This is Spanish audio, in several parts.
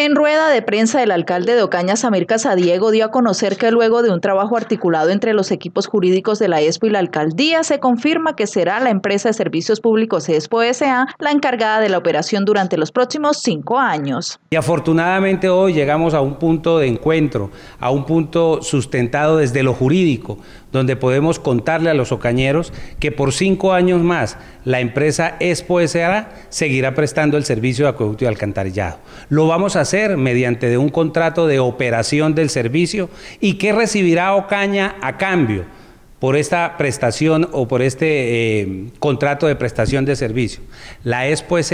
En rueda de prensa, el alcalde de Ocaña, Samir Casadiego, dio a conocer que luego de un trabajo articulado entre los equipos jurídicos de la ESPO y la alcaldía, se confirma que será la empresa de servicios públicos ESPO SA la encargada de la operación durante los próximos cinco años. Y afortunadamente hoy llegamos a un punto de encuentro, a un punto sustentado desde lo jurídico, donde podemos contarle a los ocañeros que por cinco años más la empresa ESPO SA seguirá prestando el servicio de acueducto y alcantarillado. Lo vamos a hacer mediante de un contrato de operación del servicio y qué recibirá Ocaña a cambio por esta prestación o por este eh, contrato de prestación de servicio. La ESPO e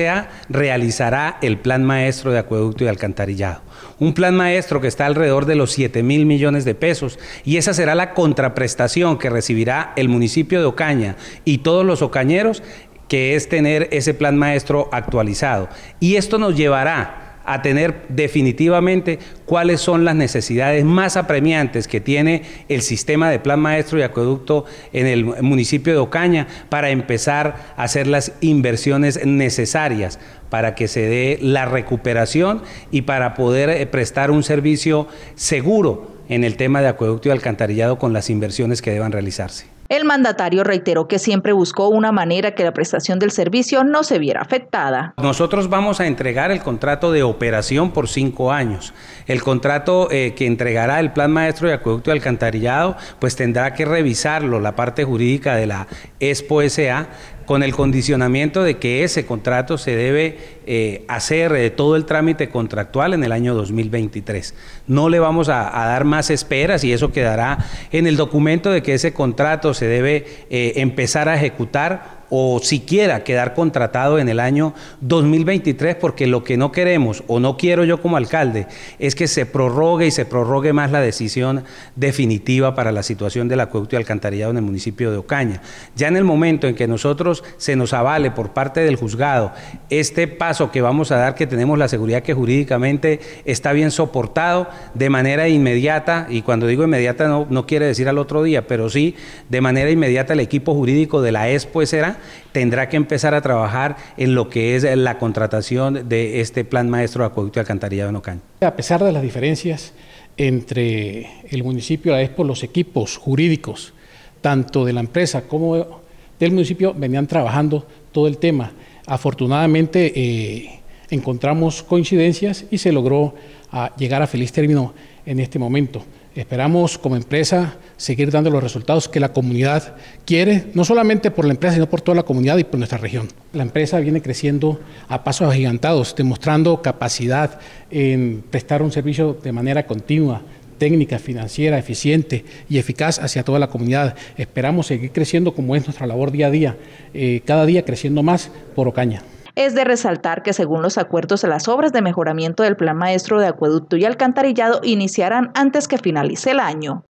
realizará el plan maestro de acueducto y alcantarillado. Un plan maestro que está alrededor de los 7 mil millones de pesos y esa será la contraprestación que recibirá el municipio de Ocaña y todos los ocañeros, que es tener ese plan maestro actualizado. Y esto nos llevará a tener definitivamente cuáles son las necesidades más apremiantes que tiene el sistema de plan maestro y acueducto en el municipio de Ocaña para empezar a hacer las inversiones necesarias para que se dé la recuperación y para poder eh, prestar un servicio seguro en el tema de acueducto y alcantarillado con las inversiones que deban realizarse. El mandatario reiteró que siempre buscó una manera que la prestación del servicio no se viera afectada. Nosotros vamos a entregar el contrato de operación por cinco años. El contrato eh, que entregará el Plan Maestro de Acueducto y Alcantarillado, pues tendrá que revisarlo la parte jurídica de la ESPO SA con el condicionamiento de que ese contrato se debe eh, hacer de eh, todo el trámite contractual en el año 2023. No le vamos a, dar más esperas y eso quedará en el documento de que ese contrato se debe eh, empezar a ejecutar o siquiera quedar contratado en el año 2023, porque lo que no queremos o no quiero yo como alcalde es que se prorrogue y se prorrogue más la decisión definitiva para la situación del acueducto y alcantarillado en el municipio de Ocaña. Ya en el momento en que nosotros se nos avale por parte del juzgado este paso que vamos a dar, que tenemos la seguridad que jurídicamente está bien soportado de manera inmediata, y cuando digo inmediata no, quiere decir al otro día, pero sí de manera inmediata el equipo jurídico de la e ESPO pues, será tendrá que empezar a trabajar en lo que es la contratación de este plan maestro de acueducto y alcantarillado en Ocaña. A pesar de las diferencias entre el municipio y la los equipos jurídicos, tanto de la empresa como del municipio, venían trabajando todo el tema. Afortunadamente eh, encontramos coincidencias y se logró ah, llegar a feliz término en este momento. Esperamos como empresa seguir dando los resultados que la comunidad quiere, no solamente por la empresa, sino por toda la comunidad y por nuestra región. La empresa viene creciendo a pasos agigantados, demostrando capacidad en prestar un servicio de manera continua, técnica, financiera, eficiente y eficaz hacia toda la comunidad. Esperamos seguir creciendo como es nuestra labor día a día, eh, cada día creciendo más por Ocaña. Es de resaltar que según los acuerdos las obras de mejoramiento del Plan Maestro de Acueducto y Alcantarillado iniciarán antes que finalice el año.